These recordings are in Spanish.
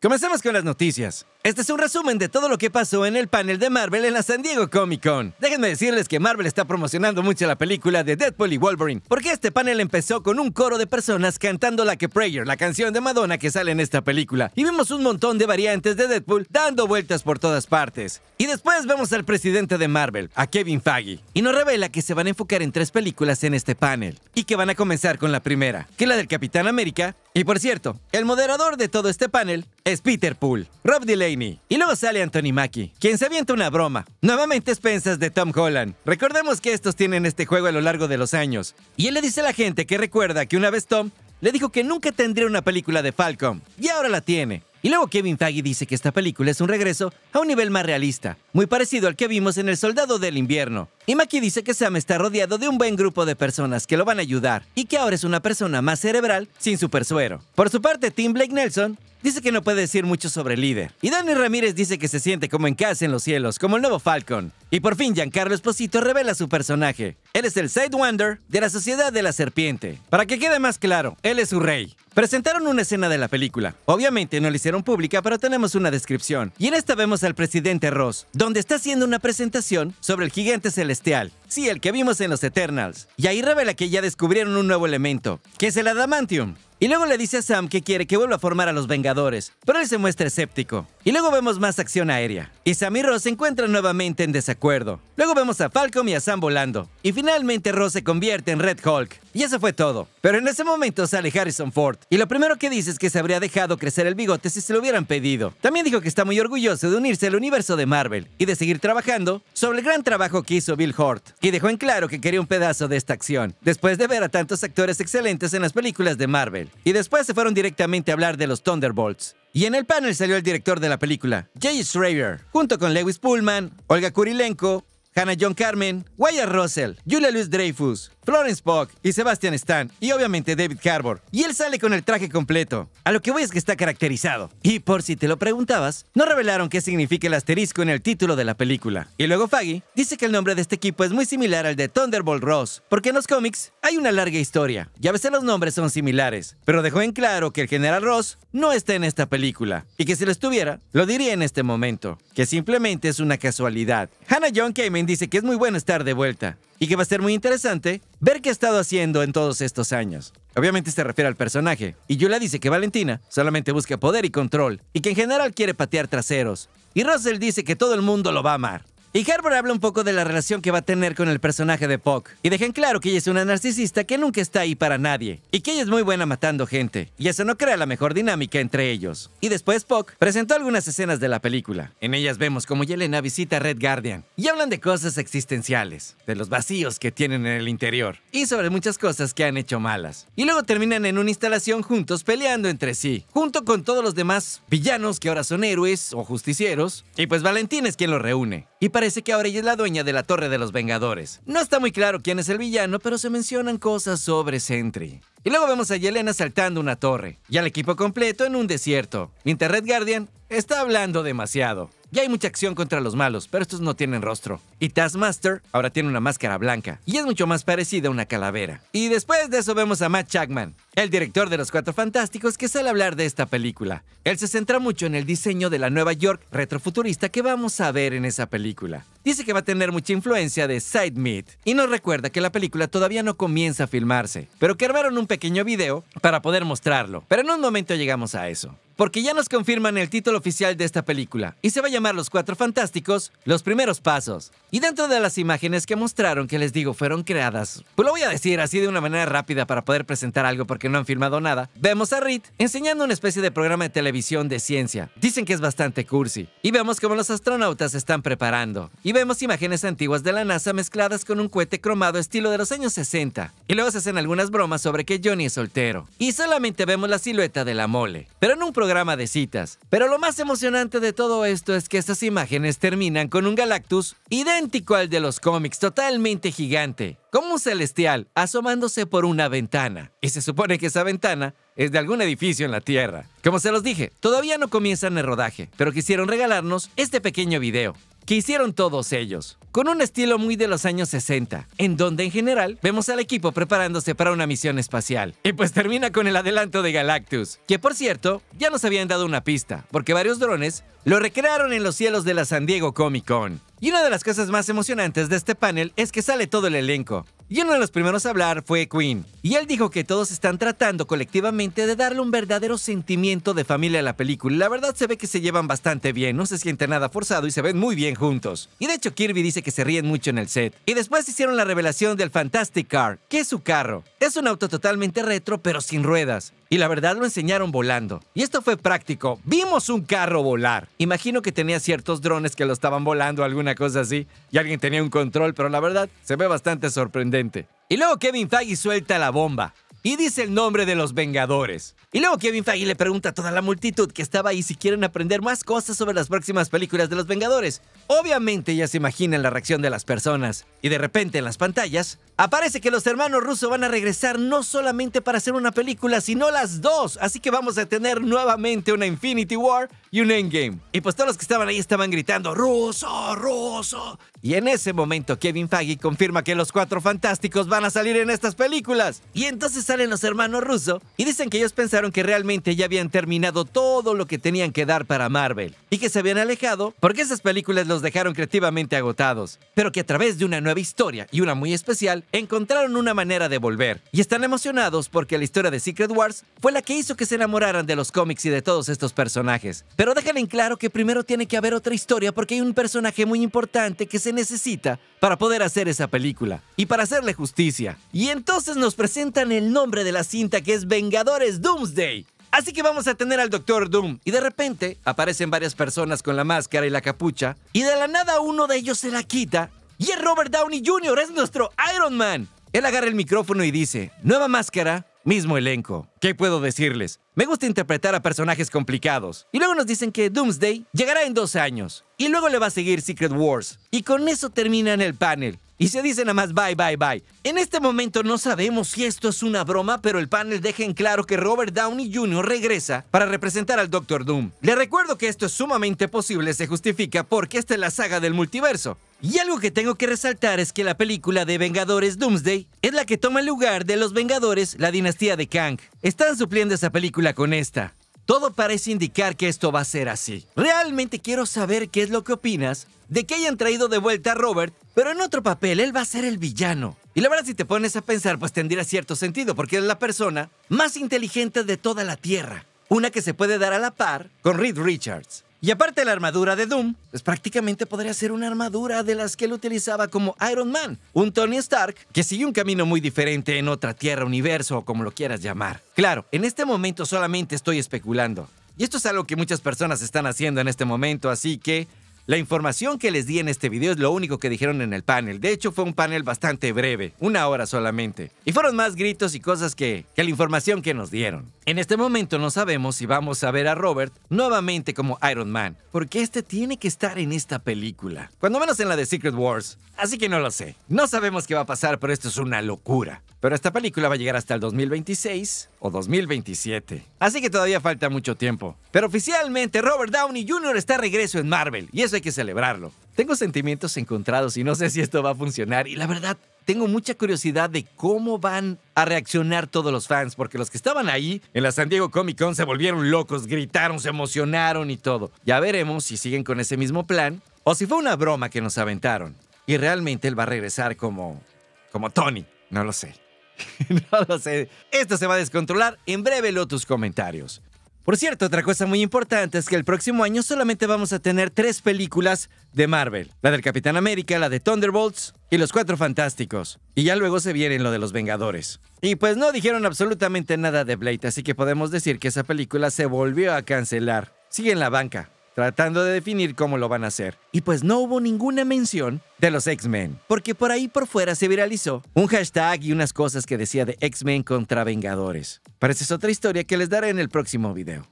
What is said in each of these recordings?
Comencemos con las noticias. Este es un resumen de todo lo que pasó en el panel de Marvel en la San Diego Comic Con. Déjenme decirles que Marvel está promocionando mucho la película de Deadpool y Wolverine, porque este panel empezó con un coro de personas cantando la que Prayer, la canción de Madonna que sale en esta película, y vimos un montón de variantes de Deadpool dando vueltas por todas partes. Y después vemos al presidente de Marvel, a Kevin Feige, y nos revela que se van a enfocar en tres películas en este panel, y que van a comenzar con la primera, que es la del Capitán América, y por cierto, el moderador de todo este panel es Peter Poole, Rob Delaney y luego sale Anthony Mackie, quien se avienta una broma, nuevamente expensas de Tom Holland. Recordemos que estos tienen este juego a lo largo de los años. Y él le dice a la gente que recuerda que una vez Tom le dijo que nunca tendría una película de Falcon, y ahora la tiene. Y luego Kevin Feige dice que esta película es un regreso a un nivel más realista, muy parecido al que vimos en El Soldado del Invierno. Y Maki dice que Sam está rodeado de un buen grupo de personas que lo van a ayudar y que ahora es una persona más cerebral sin super suero. Por su parte, Tim Blake Nelson dice que no puede decir mucho sobre el líder. Y Danny Ramírez dice que se siente como en casa en los cielos, como el nuevo Falcon. Y por fin Giancarlo Esposito revela su personaje. Él es el Sidewinder de la Sociedad de la Serpiente. Para que quede más claro, él es su rey. Presentaron una escena de la película. Obviamente no le pública, pero tenemos una descripción. Y en esta vemos al presidente Ross, donde está haciendo una presentación sobre el gigante celestial. Sí, el que vimos en los Eternals. Y ahí revela que ya descubrieron un nuevo elemento, que es el adamantium. Y luego le dice a Sam que quiere que vuelva a formar a los Vengadores, pero él se muestra escéptico. Y luego vemos más acción aérea. Y Sam y Ross se encuentran nuevamente en desacuerdo. Luego vemos a Falcom y a Sam volando. Y finalmente Ross se convierte en Red Hulk. Y eso fue todo. Pero en ese momento sale Harrison Ford. Y lo primero que dice es que se habría dejado crecer el bigote si se lo hubieran pedido. También dijo que está muy orgulloso de unirse al universo de Marvel y de seguir trabajando sobre el gran trabajo que hizo Bill Hort. Y dejó en claro que quería un pedazo de esta acción, después de ver a tantos actores excelentes en las películas de Marvel. Y después se fueron directamente a hablar de los Thunderbolts. Y en el panel salió el director de la película, Jay Schreier, junto con Lewis Pullman, Olga Kurilenko, Hannah John Carmen, Wyatt Russell, Julia Louis Dreyfus, Florence Pugh y Sebastian Stan y obviamente David Harbour. Y él sale con el traje completo. A lo que voy es que está caracterizado. Y por si te lo preguntabas, no revelaron qué significa el asterisco en el título de la película. Y luego Faggy dice que el nombre de este equipo es muy similar al de Thunderbolt Ross, porque en los cómics hay una larga historia y a veces los nombres son similares. Pero dejó en claro que el general Ross no está en esta película y que si lo estuviera, lo diría en este momento, que simplemente es una casualidad. Hannah John Kamen dice que es muy bueno estar de vuelta y que va a ser muy interesante ver qué ha estado haciendo en todos estos años. Obviamente se refiere al personaje, y Yula dice que Valentina solamente busca poder y control, y que en general quiere patear traseros. Y Russell dice que todo el mundo lo va a amar. Y Harbour habla un poco de la relación que va a tener con el personaje de Puck. Y dejan claro que ella es una narcisista que nunca está ahí para nadie. Y que ella es muy buena matando gente. Y eso no crea la mejor dinámica entre ellos. Y después Puck presentó algunas escenas de la película. En ellas vemos como Yelena visita Red Guardian. Y hablan de cosas existenciales. De los vacíos que tienen en el interior. Y sobre muchas cosas que han hecho malas. Y luego terminan en una instalación juntos peleando entre sí. Junto con todos los demás villanos que ahora son héroes o justicieros. Y pues Valentín es quien los reúne. Y parece que ahora ella es la dueña de la Torre de los Vengadores. No está muy claro quién es el villano, pero se mencionan cosas sobre Sentry. Y luego vemos a Yelena saltando una torre y al equipo completo en un desierto. Internet Guardian está hablando demasiado. Ya hay mucha acción contra los malos, pero estos no tienen rostro. Y Taskmaster ahora tiene una máscara blanca y es mucho más parecida a una calavera. Y después de eso vemos a Matt Chapman, el director de Los Cuatro Fantásticos que sale a hablar de esta película. Él se centra mucho en el diseño de la Nueva York retrofuturista que vamos a ver en esa película. Dice que va a tener mucha influencia de Side y nos recuerda que la película todavía no comienza a filmarse, pero que armaron un pequeño video para poder mostrarlo. Pero en un momento llegamos a eso porque ya nos confirman el título oficial de esta película y se va a llamar Los Cuatro Fantásticos, Los Primeros Pasos. Y dentro de las imágenes que mostraron, que les digo, fueron creadas, pues lo voy a decir así de una manera rápida para poder presentar algo porque no han firmado nada, vemos a Reed enseñando una especie de programa de televisión de ciencia. Dicen que es bastante cursi. Y vemos cómo los astronautas se están preparando. Y vemos imágenes antiguas de la NASA mezcladas con un cohete cromado estilo de los años 60. Y luego se hacen algunas bromas sobre que Johnny es soltero. Y solamente vemos la silueta de la mole. Pero en un programa de citas. Pero lo más emocionante de todo esto es que estas imágenes terminan con un Galactus idéntico al de los cómics, totalmente gigante, como un celestial asomándose por una ventana. Y se supone que esa ventana es de algún edificio en la Tierra. Como se los dije, todavía no comienzan el rodaje, pero quisieron regalarnos este pequeño video que hicieron todos ellos, con un estilo muy de los años 60, en donde en general vemos al equipo preparándose para una misión espacial. Y pues termina con el adelanto de Galactus, que por cierto, ya nos habían dado una pista, porque varios drones lo recrearon en los cielos de la San Diego Comic Con. Y una de las cosas más emocionantes de este panel es que sale todo el elenco, y uno de los primeros a hablar fue Queen. Y él dijo que todos están tratando colectivamente de darle un verdadero sentimiento de familia a la película. La verdad se ve que se llevan bastante bien, no se siente nada forzado y se ven muy bien juntos. Y de hecho Kirby dice que se ríen mucho en el set. Y después hicieron la revelación del Fantastic Car, que es su carro. Es un auto totalmente retro pero sin ruedas. Y la verdad lo enseñaron volando. Y esto fue práctico. Vimos un carro volar. Imagino que tenía ciertos drones que lo estaban volando, alguna cosa así. Y alguien tenía un control, pero la verdad se ve bastante sorprendente. Y luego Kevin Feige suelta la bomba y dice el nombre de los Vengadores. Y luego Kevin Feige le pregunta a toda la multitud que estaba ahí si quieren aprender más cosas sobre las próximas películas de los Vengadores. Obviamente ya se imaginan la reacción de las personas. Y de repente en las pantallas aparece que los hermanos rusos van a regresar no solamente para hacer una película, sino las dos. Así que vamos a tener nuevamente una Infinity War y un Endgame. Y pues todos los que estaban ahí estaban gritando, ruso, ruso. Y en ese momento Kevin Feige confirma que los cuatro fantásticos van a salir en estas películas. Y entonces salen los hermanos Russo y dicen que ellos pensaron que realmente ya habían terminado todo lo que tenían que dar para Marvel. Y que se habían alejado porque esas películas los dejaron creativamente agotados. Pero que a través de una nueva historia y una muy especial, encontraron una manera de volver. Y están emocionados porque la historia de Secret Wars fue la que hizo que se enamoraran de los cómics y de todos estos personajes. Pero déjenme en claro que primero tiene que haber otra historia porque hay un personaje muy importante que se necesita para poder hacer esa película y para hacerle justicia. Y entonces nos presentan el nombre de la cinta que es Vengadores Doomsday. Así que vamos a tener al Doctor Doom y de repente aparecen varias personas con la máscara y la capucha y de la nada uno de ellos se la quita y es Robert Downey Jr., es nuestro Iron Man. Él agarra el micrófono y dice, nueva máscara, Mismo elenco. ¿Qué puedo decirles? Me gusta interpretar a personajes complicados. Y luego nos dicen que Doomsday llegará en dos años. Y luego le va a seguir Secret Wars. Y con eso terminan el panel. Y se dicen nada más bye, bye, bye. En este momento no sabemos si esto es una broma, pero el panel deja en claro que Robert Downey Jr. regresa para representar al Doctor Doom. Le recuerdo que esto es sumamente posible, se justifica porque esta es la saga del multiverso. Y algo que tengo que resaltar es que la película de Vengadores Doomsday es la que toma el lugar de Los Vengadores, la dinastía de Kang. Están supliendo esa película con esta. Todo parece indicar que esto va a ser así. Realmente quiero saber qué es lo que opinas de que hayan traído de vuelta a Robert, pero en otro papel él va a ser el villano. Y la verdad si te pones a pensar pues tendría cierto sentido porque es la persona más inteligente de toda la Tierra. Una que se puede dar a la par con Reed Richards. Y aparte la armadura de Doom, pues prácticamente podría ser una armadura de las que él utilizaba como Iron Man, un Tony Stark que sigue un camino muy diferente en otra tierra, universo o como lo quieras llamar. Claro, en este momento solamente estoy especulando. Y esto es algo que muchas personas están haciendo en este momento, así que la información que les di en este video es lo único que dijeron en el panel. De hecho, fue un panel bastante breve, una hora solamente. Y fueron más gritos y cosas que, que la información que nos dieron. En este momento no sabemos si vamos a ver a Robert nuevamente como Iron Man, porque este tiene que estar en esta película. Cuando menos en la de Secret Wars. Así que no lo sé. No sabemos qué va a pasar, pero esto es una locura. Pero esta película va a llegar hasta el 2026 o 2027. Así que todavía falta mucho tiempo. Pero oficialmente Robert Downey Jr. está regreso en Marvel. Y eso que celebrarlo. Tengo sentimientos encontrados y no sé si esto va a funcionar y la verdad tengo mucha curiosidad de cómo van a reaccionar todos los fans, porque los que estaban ahí en la San Diego Comic Con se volvieron locos, gritaron, se emocionaron y todo. Ya veremos si siguen con ese mismo plan o si fue una broma que nos aventaron. Y realmente él va a regresar como... como Tony. No lo sé. no lo sé. Esto se va a descontrolar. En breve lo tus comentarios. Por cierto, otra cosa muy importante es que el próximo año solamente vamos a tener tres películas de Marvel. La del Capitán América, la de Thunderbolts y los Cuatro Fantásticos. Y ya luego se vienen lo de los Vengadores. Y pues no dijeron absolutamente nada de Blade, así que podemos decir que esa película se volvió a cancelar. Sigue en la banca tratando de definir cómo lo van a hacer. Y pues no hubo ninguna mención de los X-Men, porque por ahí por fuera se viralizó un hashtag y unas cosas que decía de X-Men contra Vengadores. Pero esa es otra historia que les daré en el próximo video.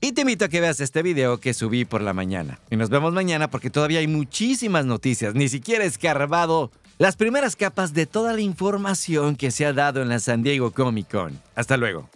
Y te invito a que veas este video que subí por la mañana. Y nos vemos mañana porque todavía hay muchísimas noticias, ni siquiera he escarbado las primeras capas de toda la información que se ha dado en la San Diego Comic Con. Hasta luego.